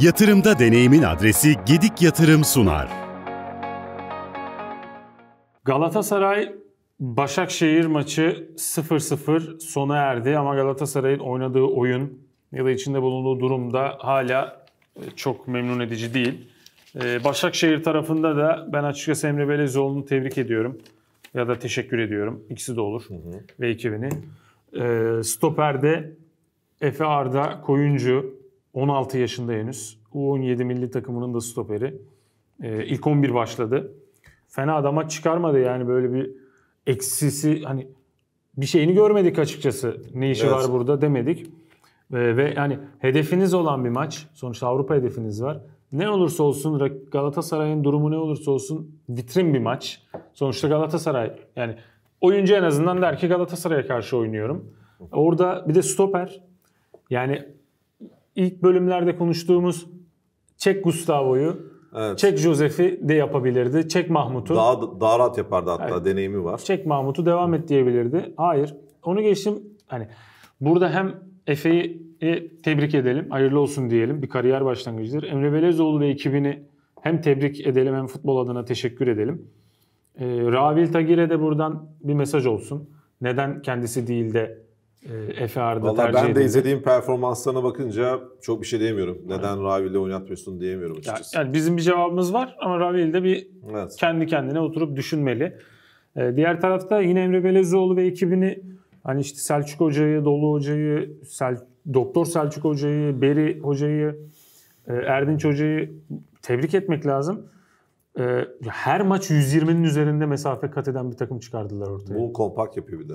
Yatırımda deneyimin adresi Gedik Yatırım sunar. Galatasaray Başakşehir maçı 0-0 sona erdi ama Galatasaray'ın oynadığı oyun ya da içinde bulunduğu durumda hala e, çok memnun edici değil. E, Başakşehir tarafında da ben açıkçası Emre Belezoğlu'nu tebrik ediyorum. Ya da teşekkür ediyorum. İkisi de olur. Hı hı. Ve ekibini. E, stoper'de Efe Arda, Koyuncu, 16 yaşında henüz. U17 milli takımının da stoperi. E, ilk 11 başladı. Fena da çıkarmadı yani böyle bir eksisi hani bir şeyini görmedik açıkçası. Ne işi evet. var burada demedik. E, ve yani hedefiniz olan bir maç. Sonuçta Avrupa hedefiniz var. Ne olursa olsun Galatasaray'ın durumu ne olursa olsun vitrin bir maç. Sonuçta Galatasaray yani oyuncu en azından der ki Galatasaray'a karşı oynuyorum. Orada bir de stoper. Yani ilk bölümlerde konuştuğumuz Çek Gustavo'yu, evet. Çek Josef'i de yapabilirdi. Çek Mahmut'u. Daha, daha rahat yapardı hatta evet. deneyimi var. Çek Mahmut'u devam et diyebilirdi. Hayır. Onu geçtim. Hani burada hem Efe'yi e, tebrik edelim. Hayırlı olsun diyelim. Bir kariyer başlangıcıdır. Emre Belezoğlu ve ekibini hem tebrik edelim hem futbol adına teşekkür edelim. Ee, Ravil Tagir'e de buradan bir mesaj olsun. Neden kendisi değil de ee, Efe Arda Vallahi tercih ben de izlediğim performanslarına bakınca çok bir şey diyemiyorum. Neden evet. ile oynatmıyorsun diyemiyorum açıkçası. Yani, yani bizim bir cevabımız var ama Ravi de bir evet. kendi kendine oturup düşünmeli. Ee, diğer tarafta yine Emre Belezoğlu ve ekibini hani işte Selçuk Hoca'yı, Dolu Hoca'yı, Sel Doktor Selçuk Hoca'yı, Beri Hoca'yı, e, Erdinç Hoca'yı tebrik etmek lazım. E, her maç 120'nin üzerinde mesafe kat eden bir takım çıkardılar ortaya. Bu kompakt yapıyor bir de.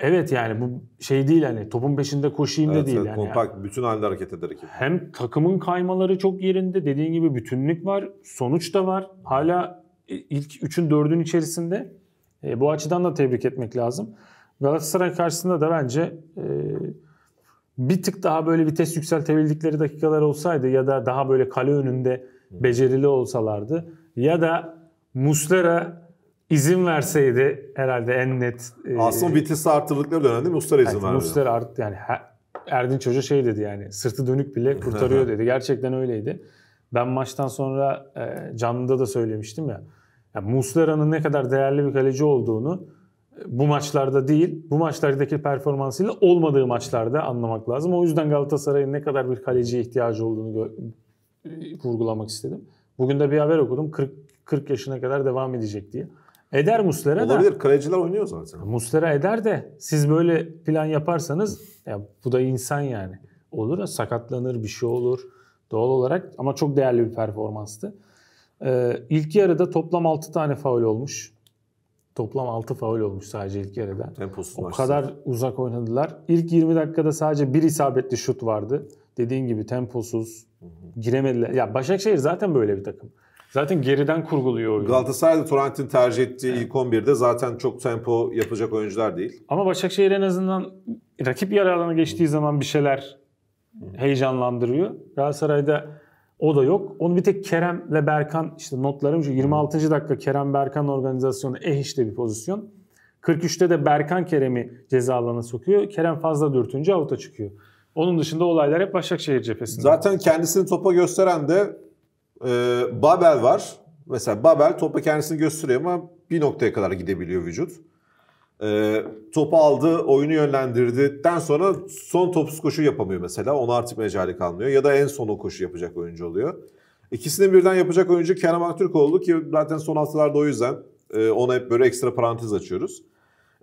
Evet yani bu şey değil hani topun peşinde koşayım evet, da değil. Evet, yani kompakt bütün halde hareket eder ekip. Hem takımın kaymaları çok yerinde dediğin gibi bütünlük var. Sonuç da var. Hala e, ilk 3'ün 4'ün içerisinde. E, bu açıdan da tebrik etmek lazım. Galatasaray karşısında da bence e, bir tık daha böyle vites yükseltebildikleri dakikalar olsaydı ya da daha böyle kale önünde becerili olsalardı ya da Muslera izin verseydi herhalde en net... E, Aslında vitesi arttırdıkları dönem değil mi? Muslera izin verdi. Muslera art, yani Erdin çocuğu şey dedi yani sırtı dönük bile kurtarıyor dedi. Gerçekten öyleydi. Ben maçtan sonra e, canlıda da söylemiştim ya. Yani Muslera'nın ne kadar değerli bir kaleci olduğunu e, bu maçlarda değil, bu maçlardaki performansıyla olmadığı maçlarda anlamak lazım. O yüzden Galatasaray'ın ne kadar bir kaleciye ihtiyacı olduğunu e, vurgulamak istedim. Bugün de bir haber okudum. 40 40 yaşına kadar devam edecek diye. Eder Muslera Olabilir, da. Olabilir. Kaleciler oynuyor zaten. Muslera eder de siz böyle plan yaparsanız ya bu da insan yani. Olur sakatlanır bir şey olur doğal olarak ama çok değerli bir performanstı. Ee, ilk yarıda toplam 6 tane faul olmuş. Toplam 6 faul olmuş sadece ilk yarıda. Temposuz O kadar uzak oynadılar. İlk 20 dakikada sadece bir isabetli şut vardı. Dediğin gibi temposuz, giremediler. Ya Başakşehir zaten böyle bir takım. Zaten geriden kurguluyor oyunu. Galatasaray'da Torrent'in tercih ettiği evet. ilk 11'de zaten çok tempo yapacak oyuncular değil. Ama Başakşehir en azından rakip yer alanına geçtiği zaman bir şeyler heyecanlandırıyor. Galatasaray'da o da yok. Onu bir tek Kerem'le Berkan işte notlarım şu 26. dakika Kerem Berkan organizasyonu eh işte bir pozisyon. 43'te de Berkan Kerem'i ceza alanına sokuyor. Kerem fazla dürtünce avuta çıkıyor. Onun dışında olaylar hep Başakşehir cephesinde. Zaten kendisini topa gösteren de ee, Babel var. Mesela Babel topa kendisini gösteriyor ama bir noktaya kadar gidebiliyor vücut. Ee, topu aldı, oyunu yönlendirdikten sonra son topsuz koşu yapamıyor mesela. Ona artık mecali kalmıyor. Ya da en son o koşu yapacak oyuncu oluyor. İkisini birden yapacak oyuncu Kerem Aktürkoğlu ki zaten son haftalarda o yüzden e, ona hep böyle ekstra parantez açıyoruz.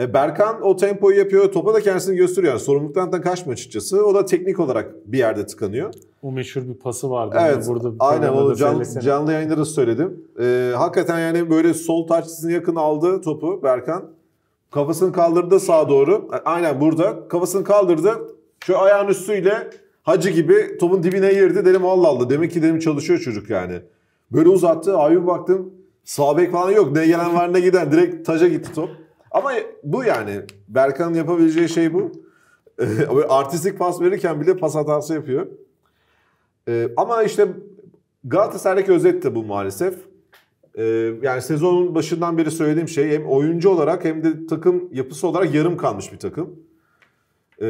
E, Berkan o tempoyu yapıyor. Topa da kendisini gösteriyor. Yani sorumluluktan da kaçmıyor açıkçası. O da teknik olarak bir yerde tıkanıyor. O meşhur bir pası vardı. Evet. Yani burada aynen o can, canlı yayında da söyledim. Ee, hakikaten yani böyle sol taçsizine yakın aldı topu Berkan. Kafasını kaldırdı sağa doğru. E, aynen burada. Kafasını kaldırdı. Şu ayağın üstüyle hacı gibi topun dibine girdi. Dedim Allah Allah. Demek ki dedim çalışıyor çocuk yani. Böyle uzattı. Abi baktım. Sağ bek falan yok. Ne gelen var ne giden. Direkt taca gitti top. Ama bu yani Berkan'ın yapabileceği şey bu. Artistik pas verirken bile pas hatası yapıyor. Ee, ama işte Galatasaray'daki özet de bu maalesef. Ee, yani sezonun başından beri söylediğim şey hem oyuncu olarak hem de takım yapısı olarak yarım kalmış bir takım. Ee,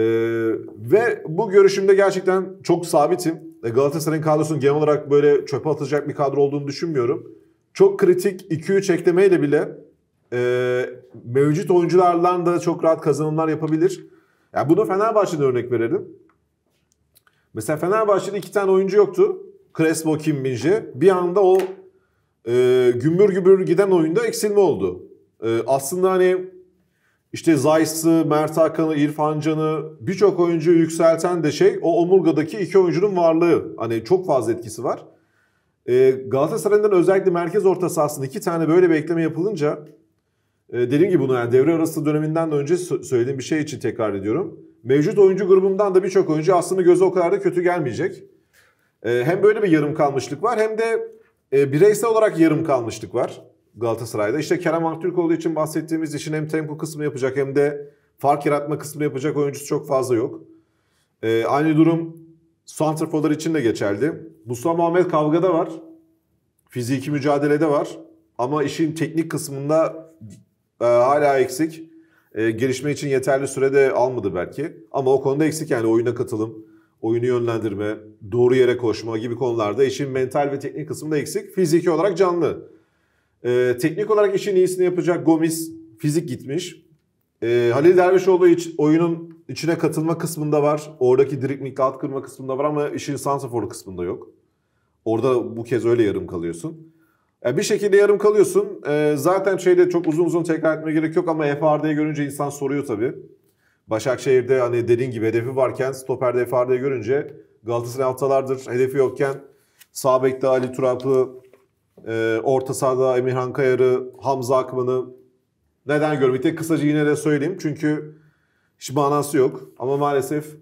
ve bu görüşümde gerçekten çok sabitim. Galatasaray'ın kadrosunun genel olarak böyle çöpe atacak bir kadro olduğunu düşünmüyorum. Çok kritik 2-3 eklemeyle bile e, mevcut oyunculardan da çok rahat kazanımlar yapabilir. Ya yani bunu Fenerbahçe'de örnek verelim. Mesela Fenerbahçe'de iki tane oyuncu yoktu. Crespo, Kim Bir anda o e, gümbür gümbür giden oyunda eksilme oldu. E, aslında hani işte Zayt'sı, Mert Hakan'ı, İrfan Can'ı birçok oyuncuyu yükselten de şey o omurgadaki iki oyuncunun varlığı. Hani çok fazla etkisi var. E, Galatasaray'dan özellikle merkez orta sahasında iki tane böyle bekleme yapılınca ee, dediğim gibi bunu yani devre arası döneminden de önce söylediğim bir şey için tekrar ediyorum. Mevcut oyuncu grubundan da birçok oyuncu aslında göze o kadar da kötü gelmeyecek. Ee, hem böyle bir yarım kalmışlık var hem de e, bireysel olarak yarım kalmışlık var Galatasaray'da. İşte Kerem olduğu için bahsettiğimiz işin hem tempo kısmı yapacak hem de fark yaratma kısmı yapacak oyuncusu çok fazla yok. Ee, aynı durum Santraforlar için de geçerli. Mustafa Muhammed kavgada var. Fiziki mücadelede var. Ama işin teknik kısmında ee, hala eksik. Ee, gelişme için yeterli sürede almadı belki. Ama o konuda eksik yani oyuna katılım, oyunu yönlendirme, doğru yere koşma gibi konularda işin mental ve teknik kısmında eksik. Fiziki olarak canlı. Ee, teknik olarak işin iyisini yapacak Gomis fizik gitmiş. Ee, Halil Dervişoğlu iç, oyunun içine katılma kısmında var. Oradaki diriklik alt kırma kısmında var ama işin sansafor kısmında yok. Orada bu kez öyle yarım kalıyorsun. Yani e, bir şekilde yarım kalıyorsun. E, zaten şeyde çok uzun uzun tekrar etmeye gerek yok ama FRD'yi görünce insan soruyor tabii. Başakşehir'de hani dediğin gibi hedefi varken stoperde FRD'yi görünce Galatasaray haftalardır hedefi yokken sağ bekte Ali Turaklı e, orta sahada Emirhan Kayar'ı, Hamza Akman'ı neden görmedik? Kısaca yine de söyleyeyim çünkü hiç manası yok. Ama maalesef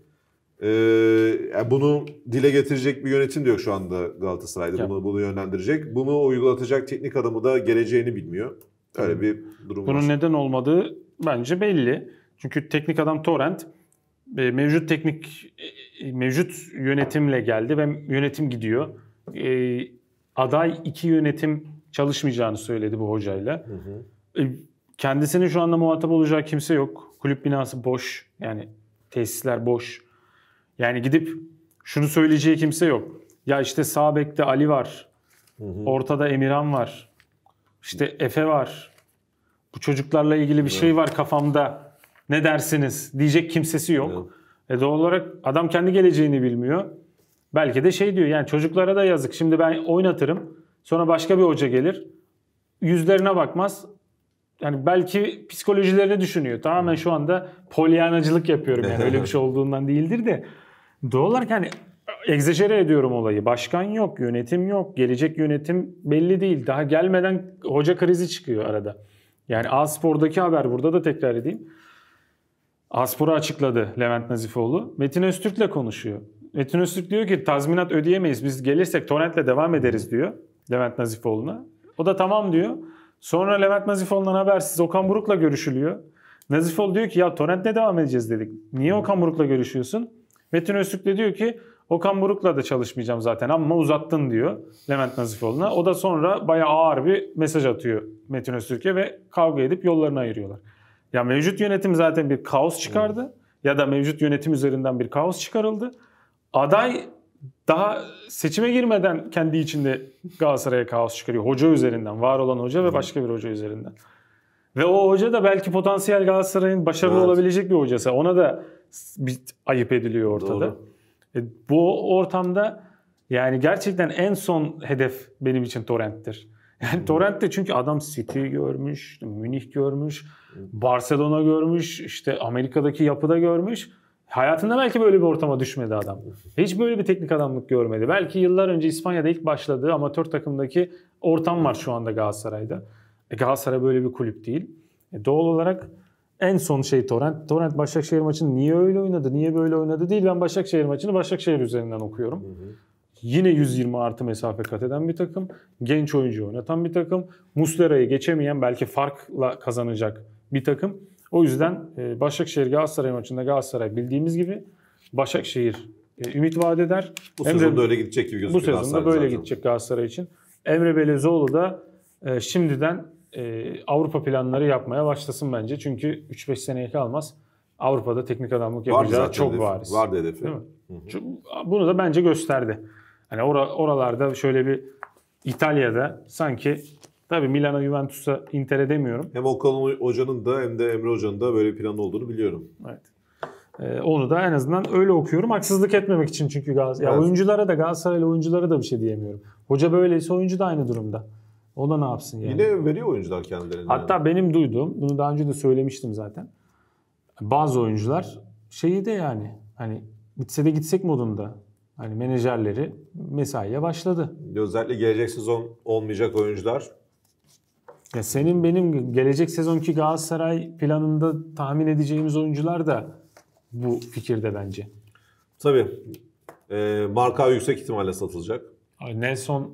ee, bunu dile getirecek bir yönetim diyor şu anda Galatasaray'da. Bunu, bunu yönlendirecek. Bunu uygulatacak teknik adamı da geleceğini bilmiyor. Öyle bir durum Bunun var. neden olmadığı bence belli. Çünkü teknik adam Torrent e, mevcut teknik e, e, mevcut yönetimle geldi ve yönetim gidiyor. E, aday iki yönetim çalışmayacağını söyledi bu hocayla. Hı hı. E, şu anda muhatap olacak kimse yok. Kulüp binası boş. Yani tesisler boş. Yani gidip şunu söyleyeceği kimse yok. Ya işte sağ bekte Ali var. Hı hı. Ortada Emirhan var. İşte Efe var. Bu çocuklarla ilgili bir şey evet. şey var kafamda. Ne dersiniz? Diyecek kimsesi yok. Evet. E doğal olarak adam kendi geleceğini bilmiyor. Belki de şey diyor yani çocuklara da yazık. Şimdi ben oynatırım. Sonra başka bir hoca gelir. Yüzlerine bakmaz. Yani belki psikolojilerini düşünüyor. Tamamen şu anda polyanacılık yapıyorum yani öyle bir şey olduğundan değildir de. Doğal olarak yani e, egzajere ediyorum olayı. Başkan yok, yönetim yok, gelecek yönetim belli değil. Daha gelmeden hoca krizi çıkıyor arada. Yani Aspor'daki haber burada da tekrar edeyim. Aspor'u açıkladı Levent Nazifoğlu. Metin Öztürk'le konuşuyor. Metin Öztürk diyor ki tazminat ödeyemeyiz. Biz gelirsek torrentle devam ederiz diyor Levent Nazifoğlu'na. O da tamam diyor. Sonra Levent Nazifoğlu'ndan habersiz Okan Buruk'la görüşülüyor. Nazifoğlu diyor ki ya torrentle devam edeceğiz dedik. Niye Okan Buruk'la görüşüyorsun? Metin Öztürk de diyor ki Okan Buruk'la da çalışmayacağım zaten ama uzattın diyor Levent Nazifoğlu'na. O da sonra bayağı ağır bir mesaj atıyor Metin Öztürk'e ve kavga edip yollarını ayırıyorlar. Ya mevcut yönetim zaten bir kaos çıkardı ya da mevcut yönetim üzerinden bir kaos çıkarıldı. Aday daha seçime girmeden kendi içinde Galatasaray'a kaos çıkarıyor. Hoca üzerinden, var olan hoca ve başka bir hoca üzerinden. Ve o hoca da belki potansiyel Galatasaray'ın başarılı evet. olabilecek bir hocası. Ona da ayıp ediliyor ortada. Doğru. E, bu ortamda yani gerçekten en son hedef benim için torrenttir. Yani torrentte çünkü adam City görmüş, Münih görmüş, Barcelona görmüş, işte Amerika'daki yapıda görmüş. Hayatında belki böyle bir ortama düşmedi adam. Hiç böyle bir teknik adamlık görmedi. Belki yıllar önce İspanya'da ilk başladığı amatör takımdaki ortam var şu anda Galatasaray'da. E Galatasaray böyle bir kulüp değil. E doğal olarak en son şey Torrent. Torrent Başakşehir maçını niye öyle oynadı, niye böyle oynadı değil. Ben Başakşehir maçını Başakşehir üzerinden okuyorum. Hı hı. Yine 120 artı mesafe kat eden bir takım. Genç oyuncu oynatan bir takım. Muslera'yı geçemeyen belki farkla kazanacak bir takım. O yüzden e, Başakşehir Galatasaray maçında Galatasaray bildiğimiz gibi Başakşehir e, ümit vaat eder. Bu Emre, sezonda öyle gidecek gibi gözüküyor. Bu sezonda böyle zaten. gidecek Galatasaray için. Emre Belezoğlu da e, şimdiden e, Avrupa planları yapmaya başlasın bence. Çünkü 3-5 seneye kalmaz. Avrupa'da teknik adamlık yapacağı çok hedefi. bariz. Vardı hedefi. Değil mi? bunu da bence gösterdi. Hani or oralarda şöyle bir İtalya'da sanki tabii Milano Juventus'a, Inter'e demiyorum. Hem Okan Hoca'nın da hem de Emre Hoca'nın da böyle bir planı olduğunu biliyorum. Evet. Ee, onu da en azından öyle okuyorum. Haksızlık etmemek için çünkü Galatasaray. Evet. Ya oyunculara da Galatasaraylı oyunculara da bir şey diyemiyorum. Hoca böyleyse oyuncu da aynı durumda. O da ne yapsın yani? Yine veriyor oyuncular kendilerine. Hatta yani. benim duyduğum, bunu daha önce de söylemiştim zaten. Bazı oyuncular şeyi de yani hani bitse de gitsek modunda. Hani menajerleri mesaiye başladı. Özellikle gelecek sezon olmayacak oyuncular. Ya senin benim gelecek sezonki Galatasaray planında tahmin edeceğimiz oyuncular da bu fikirde bence. Tabii. E, marka yüksek ihtimalle satılacak. Nelson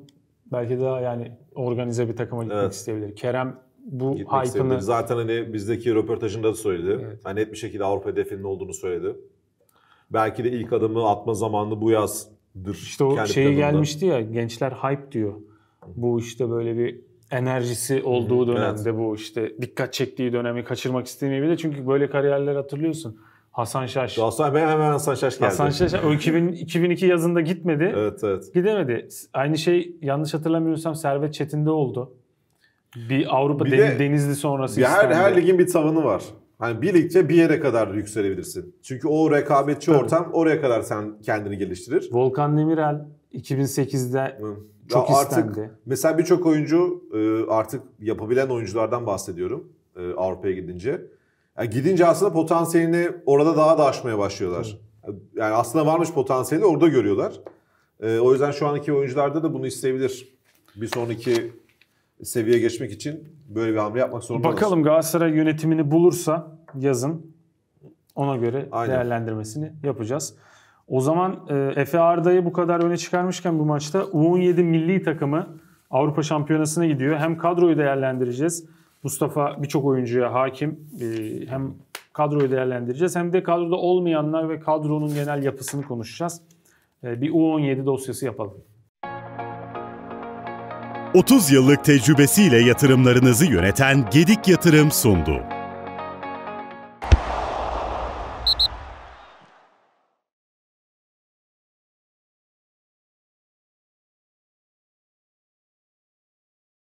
belki daha yani organize bir takıma gitmek evet. isteyebilir. Kerem bu hype'ını... Zaten hani bizdeki röportajında da söyledi. Evet. Hani net bir şekilde Avrupa hedefinin olduğunu söyledi. Belki de ilk adımı atma zamanı bu yazdır. İşte o Kendi şeye planında. gelmişti ya gençler hype diyor. Bu işte böyle bir enerjisi olduğu dönemde evet. bu işte dikkat çektiği dönemi kaçırmak istemeyebilir. Çünkü böyle kariyerler hatırlıyorsun. Hasan Şaş. Hasan hemen hemen Hasan Şaş geldi. Hasan Şaş o 2000, 2002 yazında gitmedi. Evet evet. Gidemedi. Aynı şey yanlış hatırlamıyorsam Servet Çetin'de oldu. Bir Avrupa bir de, Denizli sonrası. Ya her, her ligin bir tavanı var. Hani birlikte bir yere kadar yükselebilirsin. Çünkü o rekabetçi Tabii. ortam oraya kadar sen kendini geliştirir. Volkan Demirel 2008'de Hı. çok ya artık, istendi. Mesela birçok oyuncu e, artık yapabilen oyunculardan bahsediyorum e, Avrupa'ya gidince yani gidince aslında potansiyelini orada daha da aşmaya başlıyorlar. Hı. Yani aslında varmış potansiyeli orada görüyorlar. E, o yüzden şu anki oyuncularda da bunu isteyebilir. Bir sonraki seviyeye geçmek için böyle bir hamle yapmak zorunda. Bakalım Galatasaray yönetimini bulursa yazın ona göre Aynen. değerlendirmesini yapacağız. O zaman e, Efe Arda'yı bu kadar öne çıkarmışken bu maçta U17 milli takımı Avrupa Şampiyonası'na gidiyor. Hem kadroyu değerlendireceğiz Mustafa birçok oyuncuya hakim. Ee, hem kadroyu değerlendireceğiz hem de kadroda olmayanlar ve kadronun genel yapısını konuşacağız. Ee, bir U17 dosyası yapalım. 30 yıllık tecrübesiyle yatırımlarınızı yöneten Gedik Yatırım sundu.